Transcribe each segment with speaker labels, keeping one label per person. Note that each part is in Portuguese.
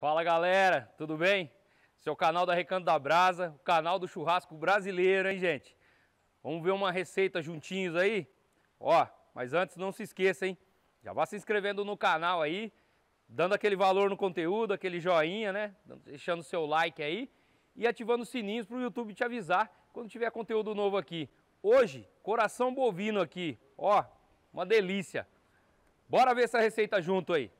Speaker 1: Fala galera, tudo bem? Seu é canal da Recanto da Brasa, o canal do churrasco brasileiro, hein gente? Vamos ver uma receita juntinhos aí? Ó, mas antes não se esqueça, hein? Já vá se inscrevendo no canal aí, dando aquele valor no conteúdo, aquele joinha, né? Deixando seu like aí e ativando os sininhos para o YouTube te avisar quando tiver conteúdo novo aqui. Hoje, coração bovino aqui, ó, uma delícia. Bora ver essa receita junto aí.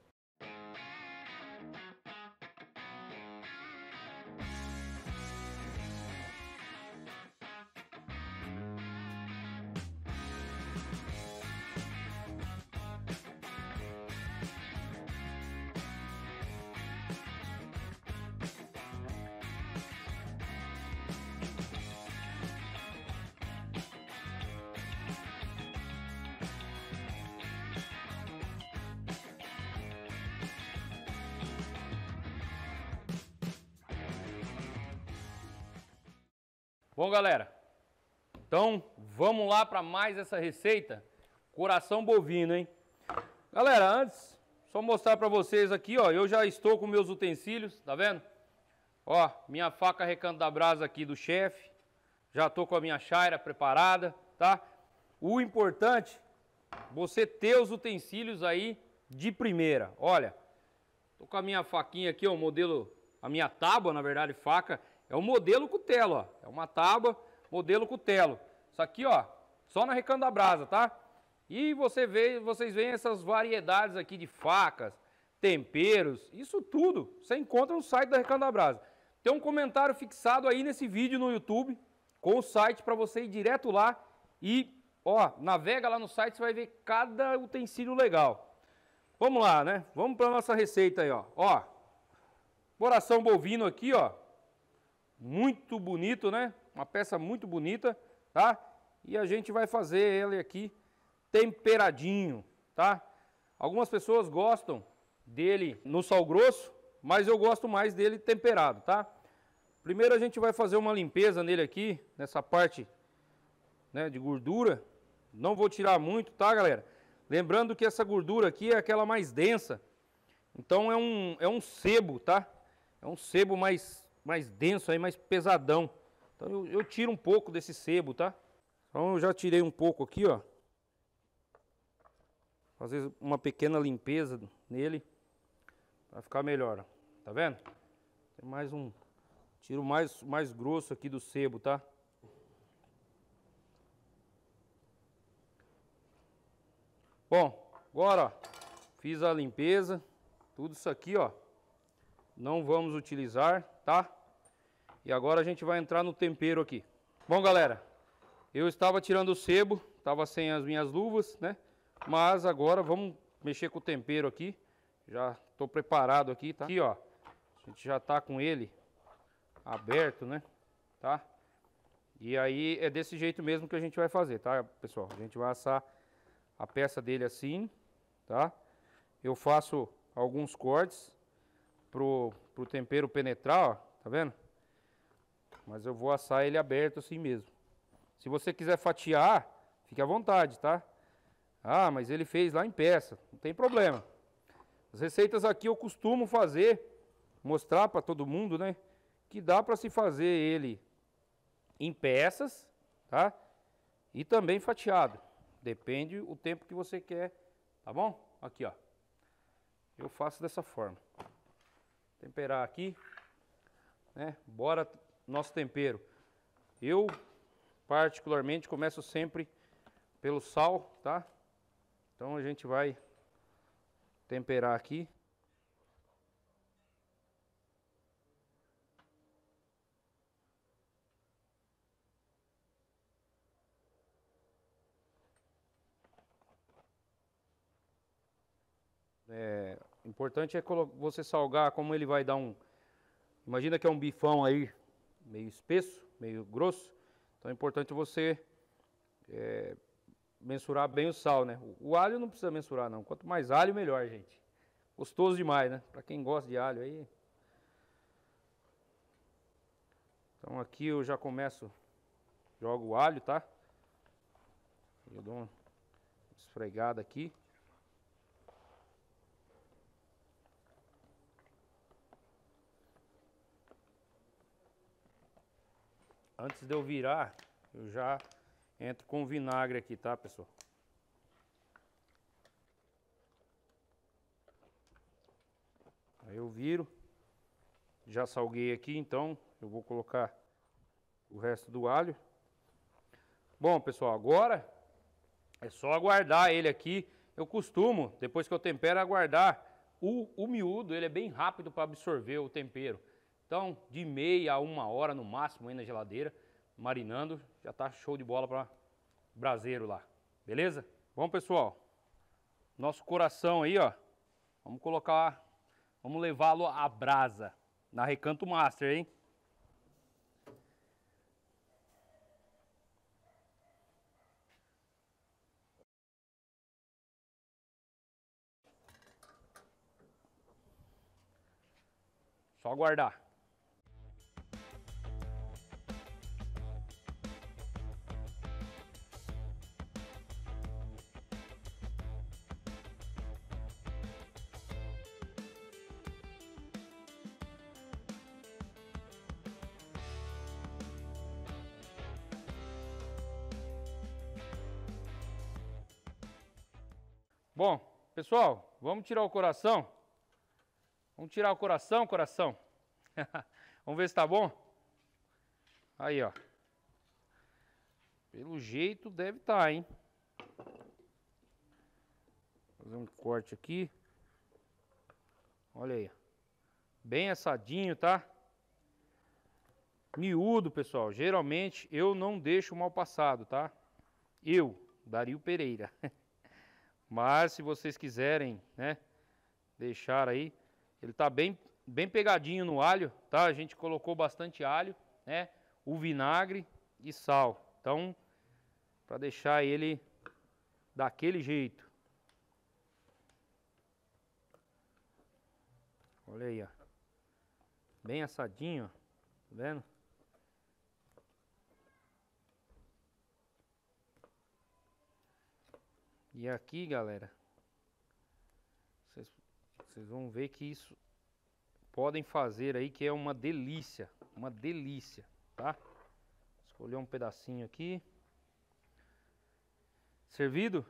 Speaker 1: Bom, galera, então vamos lá para mais essa receita. Coração bovino, hein? Galera, antes, só mostrar para vocês aqui, ó. Eu já estou com meus utensílios, tá vendo? Ó, minha faca recanto da brasa aqui do chefe. Já tô com a minha chaira preparada, tá? O importante, você ter os utensílios aí de primeira. Olha, tô com a minha faquinha aqui, ó, modelo, a minha tábua, na verdade, faca é o modelo cutelo, ó. É uma tábua, modelo cutelo. Isso aqui, ó, só na Recanto da Brasa, tá? E você vê, vocês veem essas variedades aqui de facas, temperos, isso tudo você encontra no site da Recanto da Brasa. Tem um comentário fixado aí nesse vídeo no YouTube com o site para você ir direto lá e, ó, navega lá no site, você vai ver cada utensílio legal. Vamos lá, né? Vamos para nossa receita aí, ó. Ó, coração bovino aqui, ó muito bonito, né? Uma peça muito bonita, tá? E a gente vai fazer ele aqui temperadinho, tá? Algumas pessoas gostam dele no sal grosso, mas eu gosto mais dele temperado, tá? Primeiro a gente vai fazer uma limpeza nele aqui, nessa parte né, de gordura. Não vou tirar muito, tá, galera? Lembrando que essa gordura aqui é aquela mais densa. Então é um, é um sebo, tá? É um sebo mais mais denso aí, mais pesadão. Então eu, eu tiro um pouco desse sebo, tá? Então eu já tirei um pouco aqui, ó. Fazer uma pequena limpeza nele para ficar melhor, tá vendo? Tem mais um tiro mais mais grosso aqui do sebo, tá? Bom, agora ó, fiz a limpeza, tudo isso aqui, ó. Não vamos utilizar, tá? E agora a gente vai entrar no tempero aqui. Bom, galera, eu estava tirando o sebo, estava sem as minhas luvas, né? Mas agora vamos mexer com o tempero aqui. Já estou preparado aqui, tá? Aqui, ó, a gente já está com ele aberto, né? Tá? E aí é desse jeito mesmo que a gente vai fazer, tá, pessoal? A gente vai assar a peça dele assim, tá? Eu faço alguns cortes pro, pro tempero penetrar, ó, tá vendo? Mas eu vou assar ele aberto assim mesmo. Se você quiser fatiar, fique à vontade, tá? Ah, mas ele fez lá em peça, não tem problema. As receitas aqui eu costumo fazer, mostrar para todo mundo, né? Que dá para se fazer ele em peças, tá? E também fatiado. Depende o tempo que você quer, tá bom? Aqui, ó. Eu faço dessa forma. Temperar aqui, né? Bora nosso tempero. Eu, particularmente, começo sempre pelo sal, tá? Então a gente vai temperar aqui. É, o importante é você salgar como ele vai dar um. Imagina que é um bifão aí, meio espesso, meio grosso. Então é importante você é, mensurar bem o sal, né? O, o alho não precisa mensurar, não. Quanto mais alho, melhor, gente. Gostoso demais, né? Para quem gosta de alho aí. Então aqui eu já começo, jogo o alho, tá? Eu dou uma esfregada aqui. antes de eu virar, eu já entro com vinagre aqui, tá, pessoal? Aí eu viro. Já salguei aqui, então eu vou colocar o resto do alho. Bom, pessoal, agora é só aguardar ele aqui. Eu costumo, depois que eu tempero, aguardar o, o miúdo. Ele é bem rápido para absorver o tempero. Então, de meia a uma hora no máximo aí na geladeira, marinando, já tá show de bola para braseiro lá. Beleza? Bom, pessoal, nosso coração aí, ó, vamos colocar, vamos levá-lo à brasa na Recanto Master, hein? Só aguardar. Bom, pessoal, vamos tirar o coração. Vamos tirar o coração, coração. vamos ver se tá bom. Aí, ó. Pelo jeito deve estar, tá, hein? Fazer um corte aqui. Olha aí. Bem assadinho, tá? Miúdo, pessoal. Geralmente eu não deixo mal passado, tá? Eu, Dario Pereira. Mas se vocês quiserem, né, deixar aí, ele tá bem, bem pegadinho no alho, tá? A gente colocou bastante alho, né? O vinagre e sal. Então, para deixar ele daquele jeito. Olha aí, ó. Bem assadinho, ó. Tá vendo? E aqui, galera, vocês, vão ver que isso podem fazer aí, que é uma delícia, uma delícia, tá? Escolher um pedacinho aqui. Servido?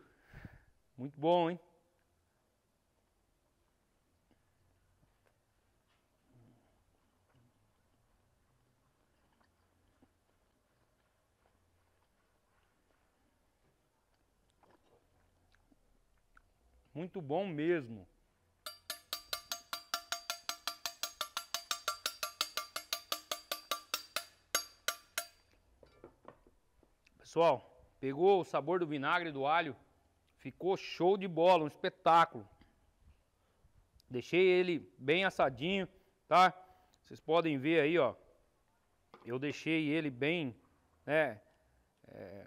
Speaker 1: Muito bom, hein? Muito bom mesmo. Pessoal, pegou o sabor do vinagre e do alho, ficou show de bola, um espetáculo. Deixei ele bem assadinho, tá? Vocês podem ver aí, ó. Eu deixei ele bem, né? É,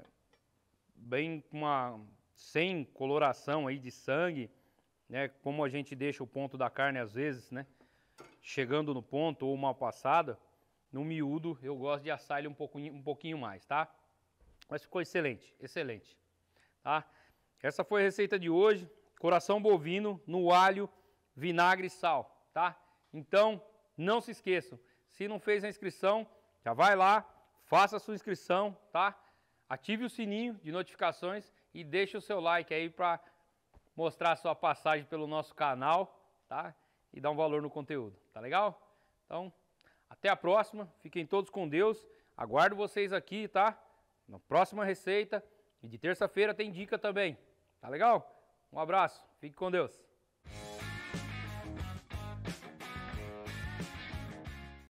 Speaker 1: bem com uma sem coloração aí de sangue, né? Como a gente deixa o ponto da carne às vezes, né? Chegando no ponto ou mal passada, no miúdo eu gosto de assar ele um pouquinho, um pouquinho mais, tá? Mas ficou excelente, excelente, tá? Essa foi a receita de hoje, coração bovino no alho, vinagre e sal, tá? Então, não se esqueçam, se não fez a inscrição, já vai lá, faça a sua inscrição, tá? Ative o sininho de notificações e deixa o seu like aí para mostrar a sua passagem pelo nosso canal, tá? E dar um valor no conteúdo, tá legal? Então, até a próxima. Fiquem todos com Deus. Aguardo vocês aqui, tá? Na próxima receita. E de terça-feira tem dica também. Tá legal? Um abraço. Fique com Deus.